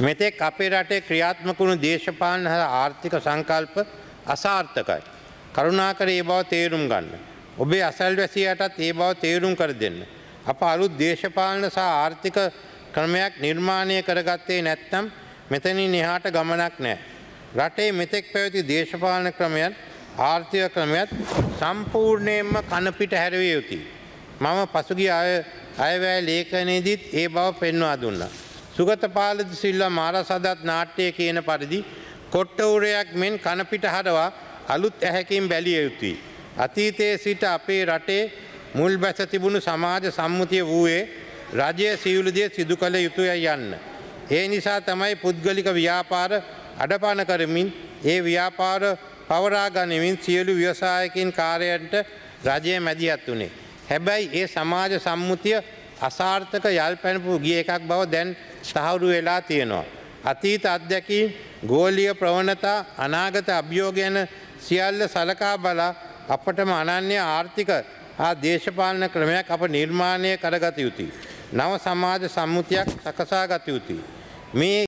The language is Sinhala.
මෙතෙක් අපේ රටේ ක්‍රියාත්මක වුණු දේශපාලන හා ආර්ථික සංකල්ප අසාර්ථකයි. කරුණාකර ඒ බව තේරුම් ගන්න. ඔබේ අසල්වැසියටත් ඒ බව තේරුම් කර දෙන්න. අප අලුත් දේශපාලන සහ ආර්ථික ක්‍රමයක් නිර්මාණය කරගත්තේ නැත්නම් මෙතනින් එහාට ගමනක් නැහැ. රටේ මෙතෙක් පැවති දේශපාලන ක්‍රමයන් ආර්ථික ක්‍රමයත් සම්පූර්ණයෙන්ම කනපිට හැරවිය යුතුයි. මම පසුගිය අය අයවැය ලේඛනයේදීත් ඒ බව පෙන්වා දුන්නා. සුගත පාලද සිල්වා මාරසදත් නාට්‍යය කියන පරිදි කොට්ටවුරයක් මෙන් කනපිට හරවා අලුත් ඇහැකින් බැලිය යුතුයි. අතීතයේ සිට අපේ රටේ මුල් බැස තිබුණු සමාජ සම්මුතිය වූයේ රජය සියලුදේ සිදු කළ යුතුයයි යන්න. ඒ නිසා තමයි පුද්ගලික ව්‍යාපාර අඩපාන කරමින් ඒ ව්‍යාපාර පවරා ගනිමින් සියලු ව්‍යවසායකින් කාරයන්ට රජය මැදිහත් වුණේ. හැබැයි ඒ සමාජ සම්මුතිය අසාර්ථක යල් පැනපු ගිය එකක් බව දැන් සහවුරු වෙලා තියෙනවා. අතීත අත්දැකීම් ගෝලිය ප්‍රවණතා අනාගත අභියෝගයන සියල්ල සලකා බලා අපටම අනන්‍ය ආර්ථික හා දේශපාලන ක්‍රමයක් අප නිර්මාණය කරගත යුතුයි. නව සමාජ සම්මුතියක් සකසා ගත යුතුයි. මේ